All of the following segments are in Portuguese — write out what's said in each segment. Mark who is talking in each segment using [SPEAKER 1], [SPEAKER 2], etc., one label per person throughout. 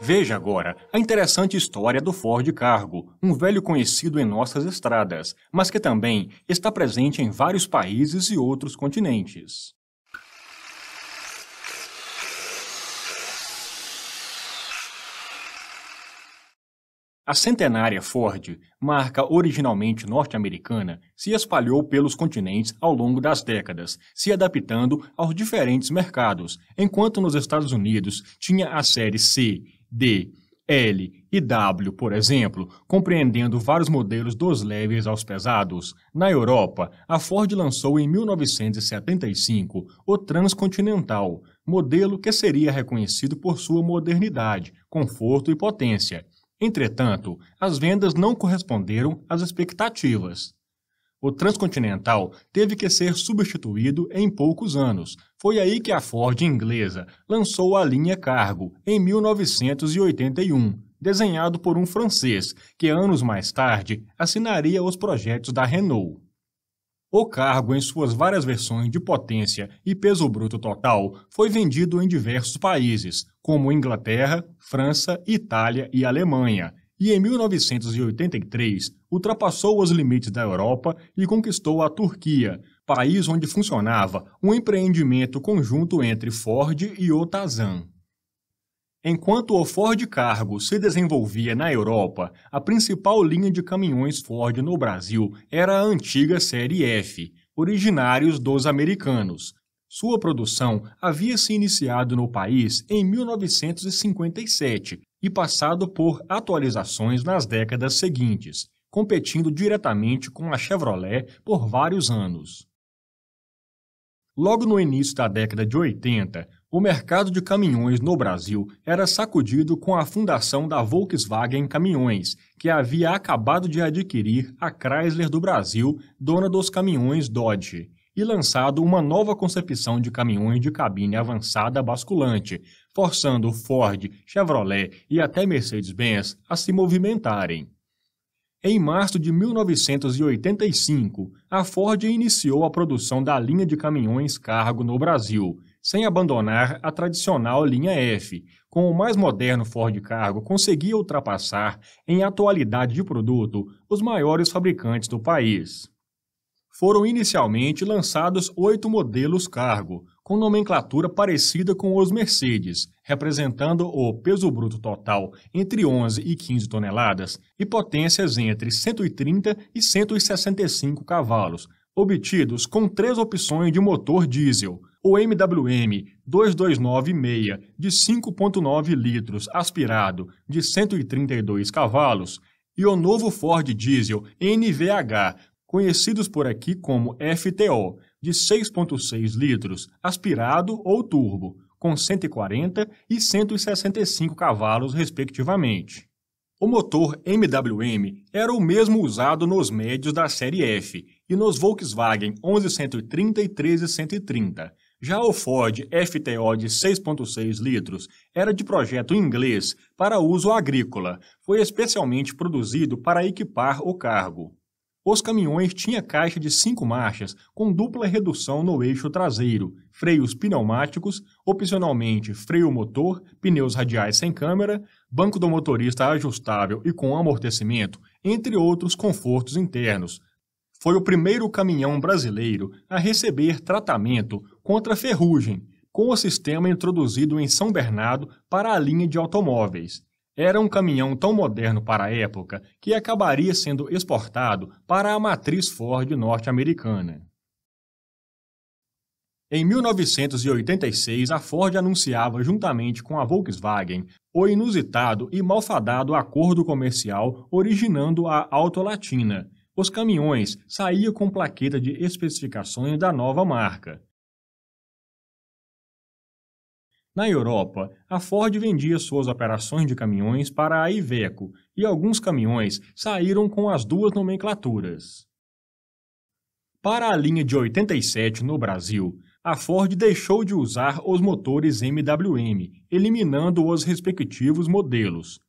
[SPEAKER 1] Veja agora a interessante história do Ford Cargo, um velho conhecido em nossas estradas, mas que também está presente em vários países e outros continentes. A centenária Ford, marca originalmente norte-americana, se espalhou pelos continentes ao longo das décadas, se adaptando aos diferentes mercados, enquanto nos Estados Unidos tinha a série C D, L e W, por exemplo, compreendendo vários modelos dos leves aos pesados. Na Europa, a Ford lançou em 1975 o Transcontinental, modelo que seria reconhecido por sua modernidade, conforto e potência. Entretanto, as vendas não corresponderam às expectativas. O Transcontinental teve que ser substituído em poucos anos. Foi aí que a Ford inglesa lançou a linha Cargo, em 1981, desenhado por um francês, que anos mais tarde assinaria os projetos da Renault. O cargo, em suas várias versões de potência e peso bruto total, foi vendido em diversos países, como Inglaterra, França, Itália e Alemanha, e em 1983 ultrapassou os limites da Europa e conquistou a Turquia, país onde funcionava um empreendimento conjunto entre Ford e Otazan. Enquanto o Ford Cargo se desenvolvia na Europa, a principal linha de caminhões Ford no Brasil era a antiga série F, originários dos americanos. Sua produção havia se iniciado no país em 1957, e passado por atualizações nas décadas seguintes, competindo diretamente com a Chevrolet por vários anos. Logo no início da década de 80, o mercado de caminhões no Brasil era sacudido com a fundação da Volkswagen Caminhões, que havia acabado de adquirir a Chrysler do Brasil, dona dos caminhões Dodge e lançado uma nova concepção de caminhões de cabine avançada basculante, forçando Ford, Chevrolet e até Mercedes-Benz a se movimentarem. Em março de 1985, a Ford iniciou a produção da linha de caminhões cargo no Brasil, sem abandonar a tradicional linha F. Com o mais moderno Ford Cargo, conseguia ultrapassar, em atualidade de produto, os maiores fabricantes do país foram inicialmente lançados oito modelos cargo, com nomenclatura parecida com os Mercedes, representando o peso bruto total entre 11 e 15 toneladas e potências entre 130 e 165 cavalos, obtidos com três opções de motor diesel, o MWM 2296 de 5.9 litros aspirado de 132 cavalos e o novo Ford Diesel NVH conhecidos por aqui como FTO, de 6,6 litros, aspirado ou turbo, com 140 e 165 cavalos, respectivamente. O motor MWM era o mesmo usado nos médios da série F e nos Volkswagen 1130 e 1330. Já o Ford FTO de 6,6 litros era de projeto inglês para uso agrícola. Foi especialmente produzido para equipar o cargo. Os caminhões tinham caixa de cinco marchas, com dupla redução no eixo traseiro, freios pneumáticos, opcionalmente freio motor, pneus radiais sem câmera, banco do motorista ajustável e com amortecimento, entre outros confortos internos. Foi o primeiro caminhão brasileiro a receber tratamento contra ferrugem, com o sistema introduzido em São Bernardo para a linha de automóveis. Era um caminhão tão moderno para a época que acabaria sendo exportado para a matriz Ford norte-americana. Em 1986, a Ford anunciava, juntamente com a Volkswagen, o inusitado e malfadado acordo comercial originando a Auto Latina. Os caminhões saíam com plaqueta de especificações da nova marca. Na Europa, a Ford vendia suas operações de caminhões para a Iveco e alguns caminhões saíram com as duas nomenclaturas. Para a linha de 87 no Brasil, a Ford deixou de usar os motores MWM, eliminando os respectivos modelos,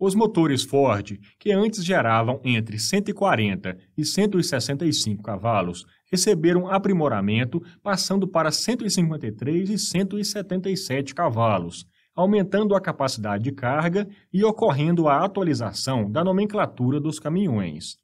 [SPEAKER 1] os motores Ford, que antes geravam entre 140 e 165 cavalos, receberam aprimoramento, passando para 153 e 177 cavalos, aumentando a capacidade de carga e ocorrendo a atualização da nomenclatura dos caminhões.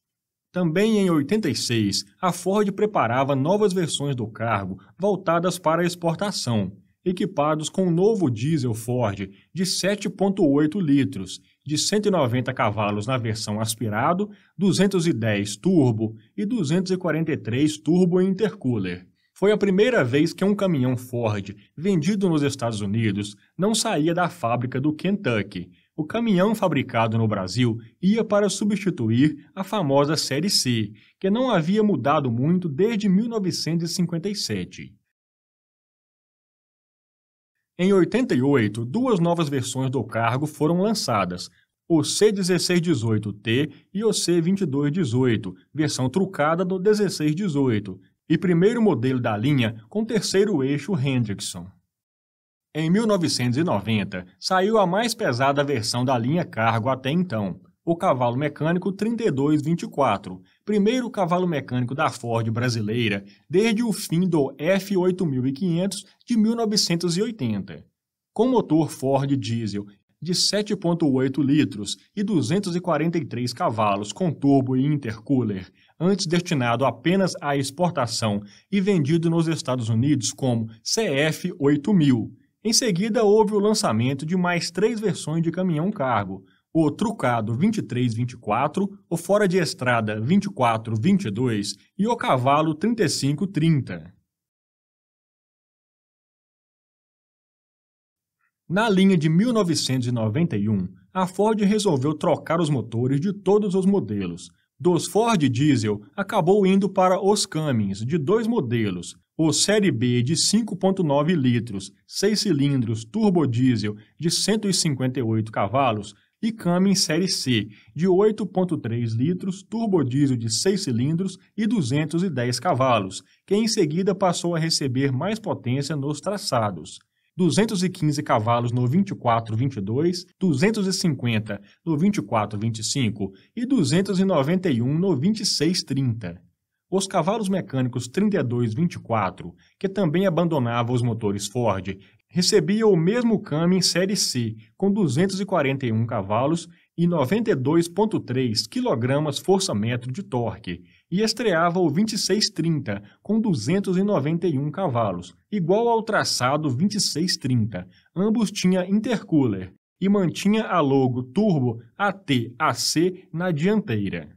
[SPEAKER 1] Também em 86, a Ford preparava novas versões do cargo voltadas para exportação, equipados com o um novo diesel Ford de 7,8 litros de 190 cavalos na versão aspirado, 210 turbo e 243 turbo intercooler. Foi a primeira vez que um caminhão Ford vendido nos Estados Unidos não saía da fábrica do Kentucky. O caminhão fabricado no Brasil ia para substituir a famosa Série C, que não havia mudado muito desde 1957. Em 88, duas novas versões do cargo foram lançadas, o C1618T e o C2218, versão trucada do 1618, e primeiro modelo da linha com terceiro eixo Hendrickson. Em 1990, saiu a mais pesada versão da linha cargo até então, o cavalo mecânico 3224, primeiro cavalo mecânico da Ford brasileira desde o fim do F8500 de 1980. Com motor Ford diesel de 7,8 litros e 243 cavalos com turbo e intercooler, antes destinado apenas à exportação e vendido nos Estados Unidos como CF8000. Em seguida, houve o lançamento de mais três versões de caminhão cargo, o trucado 23-24, o fora de estrada 24-22 e o cavalo 35-30. Na linha de 1991, a Ford resolveu trocar os motores de todos os modelos. Dos Ford Diesel, acabou indo para os Cummins, de dois modelos, o Série B de 5,9 litros, 6 cilindros, turbo diesel de 158 cavalos, e Camin Série C, de 8,3 litros, turbodiesel de 6 cilindros e 210 cavalos, que em seguida passou a receber mais potência nos traçados. 215 cavalos no 2422, 250 no 2425 e 291 no 2630. Os cavalos mecânicos 3224, que também abandonavam os motores Ford, recebia o mesmo câmbio em Série C, com 241 cavalos e 92,3 kgfm força-metro de torque, e estreava o 2630 com 291 cavalos, igual ao traçado 2630. Ambos tinha intercooler e mantinha a logo Turbo AT-AC na dianteira.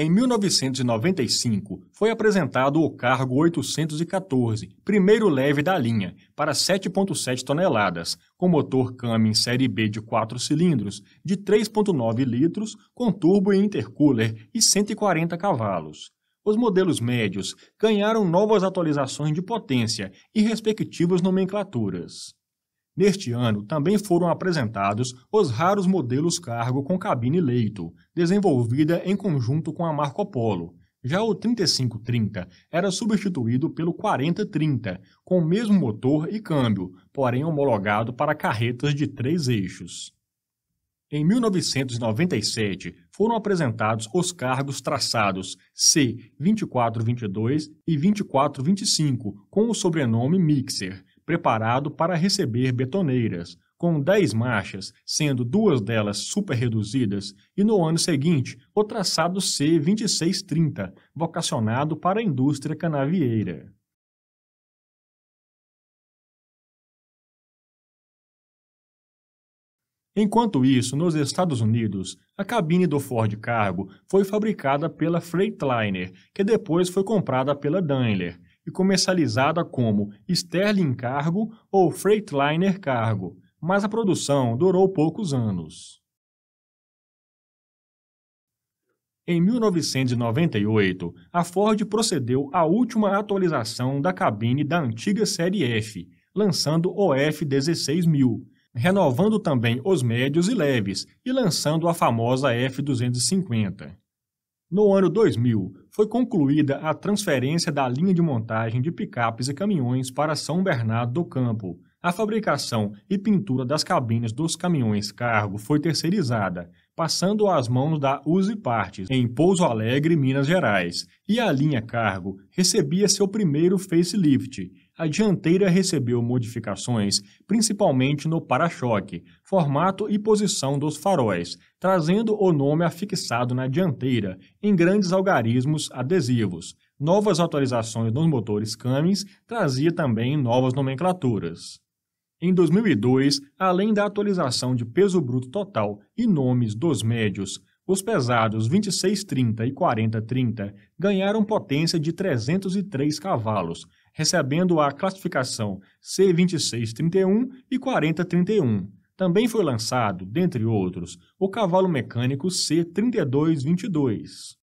[SPEAKER 1] Em 1995, foi apresentado o cargo 814, primeiro leve da linha, para 7,7 toneladas, com motor Cummins Série B de 4 cilindros, de 3,9 litros, com turbo e intercooler e 140 cavalos. Os modelos médios ganharam novas atualizações de potência e respectivas nomenclaturas. Neste ano, também foram apresentados os raros modelos cargo com cabine leito, desenvolvida em conjunto com a Marco Polo. Já o 3530 era substituído pelo 4030, com o mesmo motor e câmbio, porém homologado para carretas de três eixos. Em 1997, foram apresentados os cargos traçados C2422 e 2425, com o sobrenome Mixer, preparado para receber betoneiras, com 10 marchas, sendo duas delas superreduzidas, e no ano seguinte o traçado C2630, vocacionado para a indústria canavieira. Enquanto isso, nos Estados Unidos, a cabine do Ford Cargo foi fabricada pela Freightliner, que depois foi comprada pela Daimler, e comercializada como Sterling Cargo ou Freightliner Cargo, mas a produção durou poucos anos. Em 1998, a Ford procedeu à última atualização da cabine da antiga série F, lançando o F16000, renovando também os médios e leves e lançando a famosa F250. No ano 2000, foi concluída a transferência da linha de montagem de picapes e caminhões para São Bernardo do Campo. A fabricação e pintura das cabines dos caminhões cargo foi terceirizada, passando às mãos da Uzi Partes, em Pouso Alegre, Minas Gerais, e a linha cargo recebia seu primeiro facelift, a dianteira recebeu modificações, principalmente no para-choque, formato e posição dos faróis, trazendo o nome afixado na dianteira, em grandes algarismos adesivos. Novas atualizações dos motores Cummins trazia também novas nomenclaturas. Em 2002, além da atualização de peso bruto total e nomes dos médios, os pesados 2630 e 4030 ganharam potência de 303 cavalos, recebendo a classificação C2631 e 4031. Também foi lançado, dentre outros, o cavalo mecânico C3222.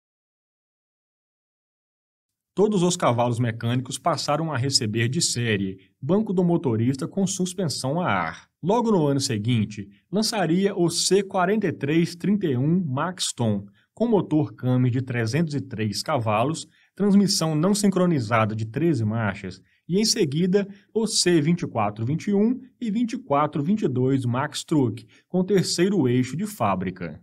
[SPEAKER 1] Todos os cavalos mecânicos passaram a receber de série banco do motorista com suspensão a ar. Logo no ano seguinte, lançaria o C4331 Maxton, com motor Cummins de 303 cavalos transmissão não sincronizada de 13 marchas e em seguida o C2421 e 2422 Max Truck, com terceiro eixo de fábrica.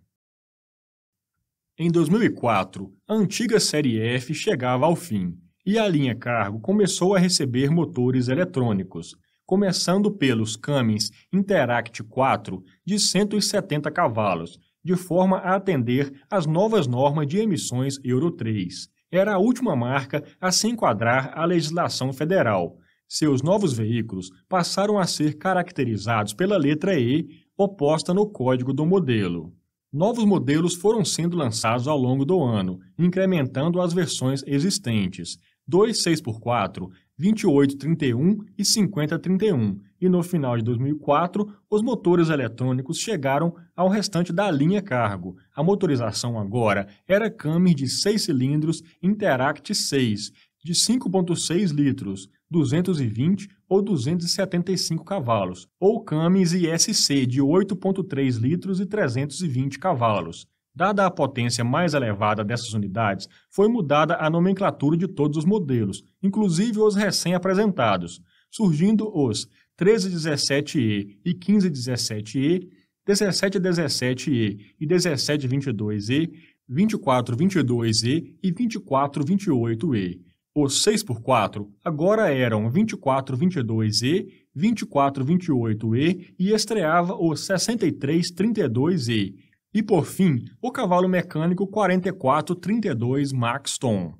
[SPEAKER 1] Em 2004, a antiga série F chegava ao fim e a linha cargo começou a receber motores eletrônicos, começando pelos Cummins Interact 4 de 170 cavalos, de forma a atender às novas normas de emissões Euro 3 era a última marca a se enquadrar à legislação federal. Seus novos veículos passaram a ser caracterizados pela letra E, oposta no código do modelo. Novos modelos foram sendo lançados ao longo do ano, incrementando as versões existentes. 2 6 por 4, 2831 e 5031, e no final de 2004, os motores eletrônicos chegaram ao restante da linha cargo. A motorização agora era Camry de 6 cilindros Interact 6, de 5.6 litros, 220 ou 275 cavalos, ou Camis ISC de 8.3 litros e 320 cavalos. Dada a potência mais elevada dessas unidades, foi mudada a nomenclatura de todos os modelos, inclusive os recém-apresentados, surgindo os 1317E e 1517E, 1717E e 1722E, 2422E e 2428E. Os 6x4 agora eram 2422E, 2428E e estreava o 6332E e por fim, o cavalo mecânico 4432 Maxton.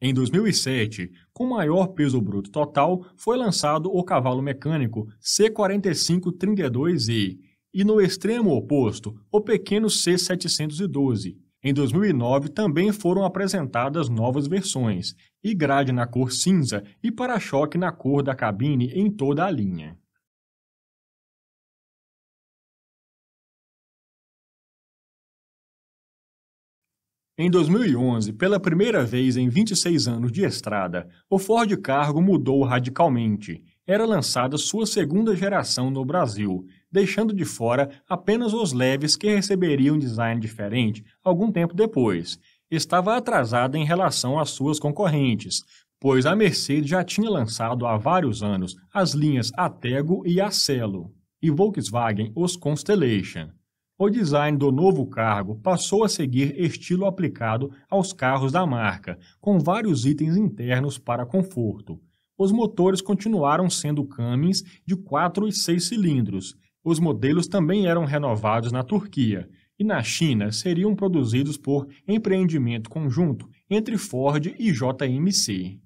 [SPEAKER 1] Em 2007, com maior peso bruto total, foi lançado o cavalo mecânico C4532E e no extremo oposto, o pequeno C712. Em 2009 também foram apresentadas novas versões, e grade na cor cinza e para-choque na cor da cabine em toda a linha. Em 2011, pela primeira vez em 26 anos de estrada, o Ford Cargo mudou radicalmente. Era lançada sua segunda geração no Brasil, deixando de fora apenas os leves que receberiam design diferente algum tempo depois. Estava atrasada em relação às suas concorrentes, pois a Mercedes já tinha lançado há vários anos as linhas Atego e Acelo, e Volkswagen os Constellation. O design do novo cargo passou a seguir estilo aplicado aos carros da marca, com vários itens internos para conforto. Os motores continuaram sendo Cummins de 4 e 6 cilindros. Os modelos também eram renovados na Turquia e na China seriam produzidos por empreendimento conjunto entre Ford e JMC.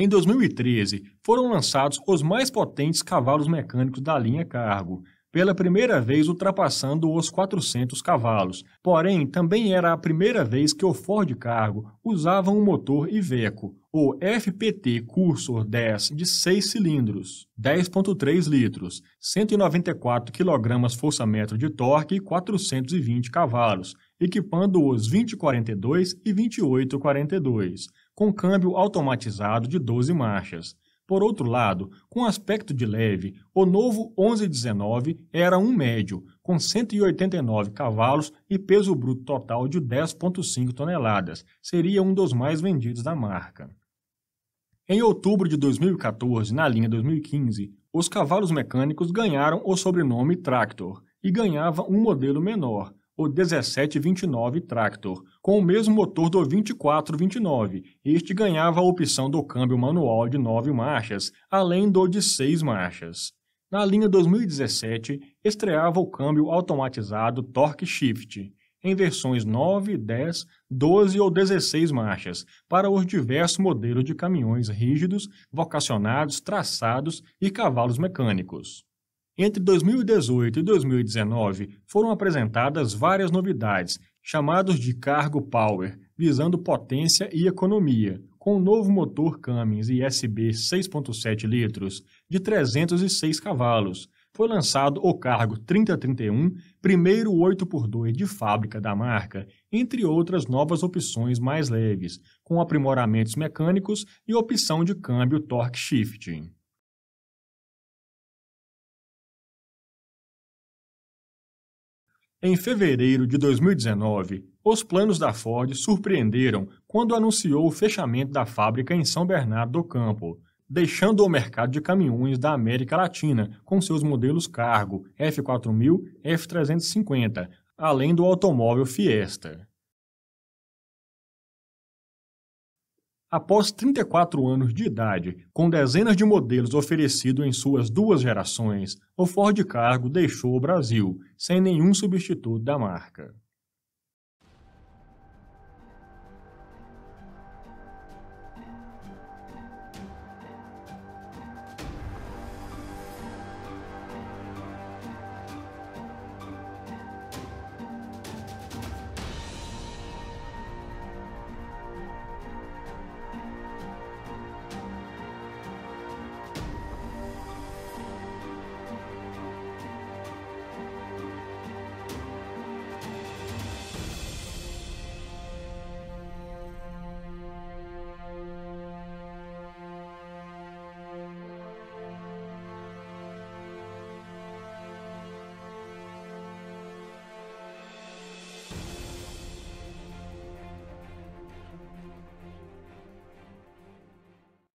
[SPEAKER 1] Em 2013, foram lançados os mais potentes cavalos mecânicos da linha Cargo, pela primeira vez ultrapassando os 400 cavalos. Porém, também era a primeira vez que o Ford Cargo usava um motor Iveco, o FPT Cursor 10 de 6 cilindros, 10.3 litros, 194 kgfm força-metro de torque e 420 cavalos, equipando os 2042 e 2842 com câmbio automatizado de 12 marchas. Por outro lado, com aspecto de leve, o novo 1119 era um médio, com 189 cavalos e peso bruto total de 10,5 toneladas. Seria um dos mais vendidos da marca. Em outubro de 2014, na linha 2015, os cavalos mecânicos ganharam o sobrenome Tractor e ganhava um modelo menor, o 1729 Tractor, com o mesmo motor do 2429. Este ganhava a opção do câmbio manual de 9 marchas, além do de 6 marchas. Na linha 2017, estreava o câmbio automatizado Torque Shift, em versões 9, 10, 12 ou 16 marchas, para os diversos modelos de caminhões rígidos, vocacionados, traçados e cavalos mecânicos. Entre 2018 e 2019, foram apresentadas várias novidades, chamados de cargo power, visando potência e economia, com o novo motor Cummins ISB 6.7 litros de 306 cavalos. Foi lançado o cargo 3031, primeiro 8x2 de fábrica da marca, entre outras novas opções mais leves, com aprimoramentos mecânicos e opção de câmbio torque shifting. Em fevereiro de 2019, os planos da Ford surpreenderam quando anunciou o fechamento da fábrica em São Bernardo do Campo, deixando o mercado de caminhões da América Latina com seus modelos cargo F4000, F350, além do automóvel Fiesta. Após 34 anos de idade, com dezenas de modelos oferecidos em suas duas gerações, o Ford Cargo deixou o Brasil, sem nenhum substituto da marca.